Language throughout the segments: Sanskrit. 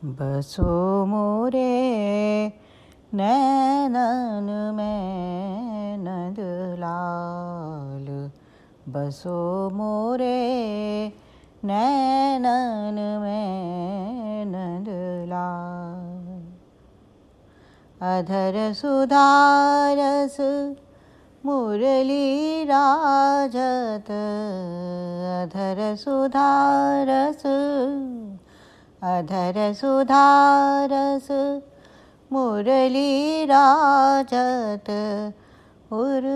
बसो मोरे नैन मे नन्द बसो मोरे नैन मे नन्दार अधर सुधारस राजत अधर सुधारस अधर सुधारस मुरलीराज उर्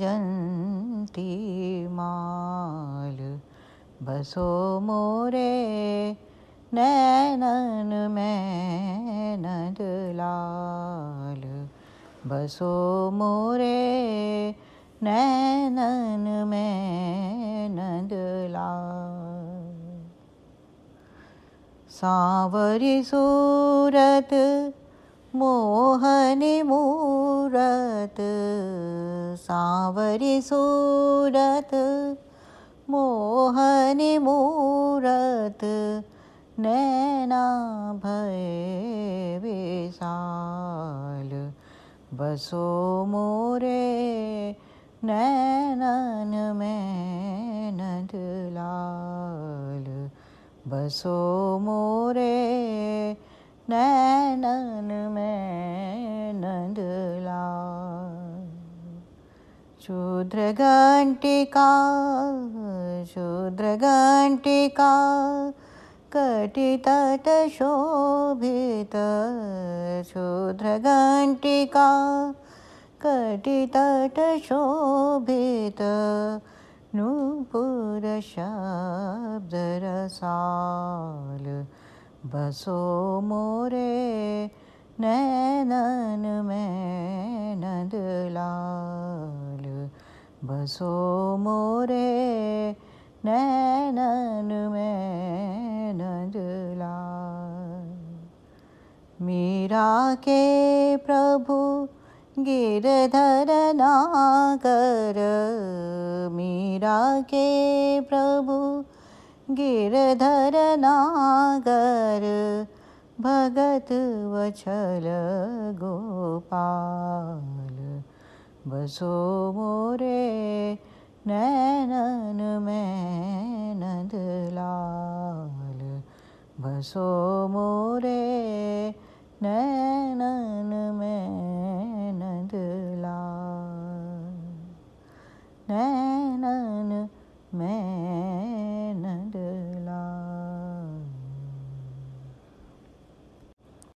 जि माल बसो मोरे नदलाल, बसो मोरे नैन मे नन्दार साोनि मोहनि सा सावरि सूरत मोहनि मूर्त नैना भये विशाल बसो मोरे नैनन में बसो मोरे नंदला शूद्र घंटिका शूद्र कटि तट शोभित शूद्र कटि तट शोभित शब्द रसाल बसो मोरे नैनन में नंद लाल बसो मोरे नैनन में नंद लाल मीरा के प्रभु गिरधर नागर मीरा के प्रभु नागर भगत वचल गोपाल बसो मोरे में नदलाल बसो मोरे नैनन में